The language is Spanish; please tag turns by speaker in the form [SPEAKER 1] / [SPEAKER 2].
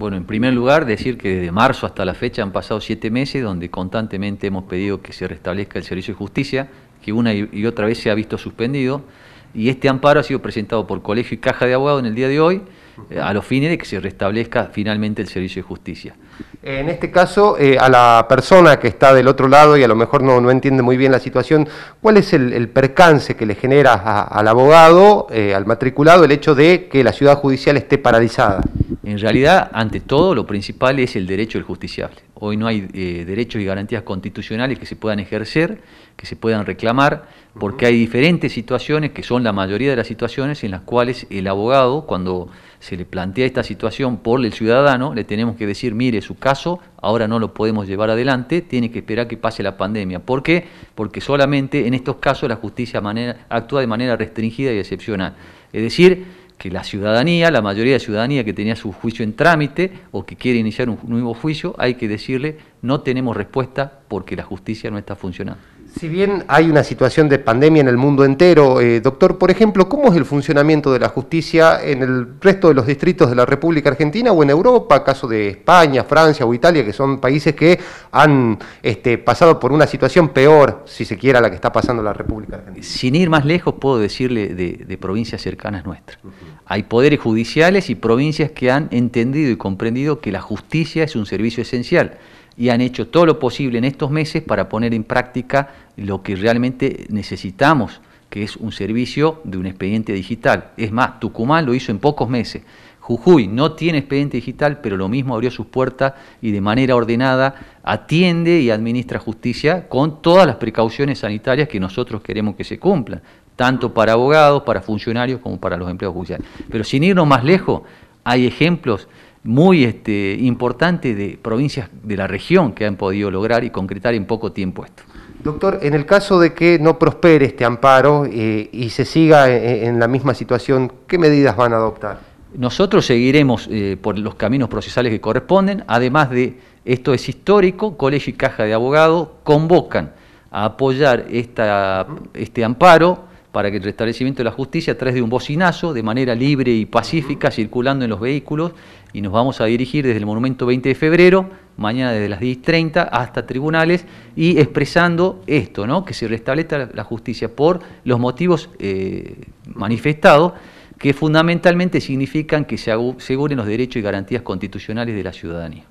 [SPEAKER 1] Bueno, en primer lugar, decir que desde marzo hasta la fecha han pasado siete meses donde constantemente hemos pedido que se restablezca el servicio de justicia, que una y otra vez se ha visto suspendido, y este amparo ha sido presentado por Colegio y Caja de Abogados en el día de hoy, eh, a los fines de que se restablezca finalmente el servicio de justicia.
[SPEAKER 2] En este caso, eh, a la persona que está del otro lado y a lo mejor no, entiende muy bien la situación, ¿cuál es el, percance que le genera al abogado, eh, al matriculado, el hecho de que la ciudad judicial esté paralizada?
[SPEAKER 1] En realidad, ante todo, lo principal es el derecho del justiciable. Hoy no hay eh, derechos y garantías constitucionales que se puedan ejercer, que se puedan reclamar, porque hay diferentes situaciones, que son la mayoría de las situaciones, en las cuales el abogado, cuando se le plantea esta situación por el ciudadano, le tenemos que decir, mire, su caso ahora no lo podemos llevar adelante, tiene que esperar que pase la pandemia. ¿Por qué? Porque solamente en estos casos la justicia manera, actúa de manera restringida y excepcional. Es decir, que la ciudadanía, la mayoría de ciudadanía que tenía su juicio en trámite o que quiere iniciar un nuevo juicio, hay que decirle no tenemos respuesta porque la justicia no está funcionando.
[SPEAKER 2] Si bien hay una situación de pandemia en el mundo entero, eh, doctor, por ejemplo, ¿cómo es el funcionamiento de la justicia en el resto de los distritos de la República Argentina o en Europa, caso de España, Francia o Italia, que son países que han este, pasado por una situación peor, si se quiera, la que está pasando la República Argentina? Sin ir más lejos, puedo decirle de,
[SPEAKER 1] provincias cercanas nuestras. Hay poderes judiciales y provincias que han entendido y comprendido que la justicia es un servicio esencial y han hecho todo lo posible en estos meses para poner en práctica lo que realmente necesitamos, que es un servicio de un expediente digital. Es más, Tucumán lo hizo en pocos meses. Jujuy no tiene expediente digital, pero lo mismo abrió sus puertas y de manera ordenada atiende y administra justicia con todas las precauciones sanitarias que nosotros queremos que se cumplan, tanto para abogados, para funcionarios como para los empleados judiciales. Pero sin irnos más lejos, hay ejemplos muy este, importante de provincias de la región que han podido lograr y concretar en poco tiempo esto.
[SPEAKER 2] Doctor, en el caso de que no prospere este amparo eh, y se siga eh, eh, en, la misma situación, ¿qué medidas van a adoptar?
[SPEAKER 1] Nosotros seguiremos por los caminos procesales que corresponden, además de, esto es histórico, Colegio y Caja de Abogados convocan a apoyar esta, este amparo para que el restablecimiento de la justicia a través de un bocinazo de manera libre y pacífica circulando en los vehículos y nos vamos a dirigir desde el Monumento 20 de Febrero, mañana desde las 10.30 hasta tribunales y expresando esto, ¿no? que se restablezca la justicia por los motivos eh, manifestados que fundamentalmente significan que se aseguren los derechos y garantías constitucionales de la ciudadanía.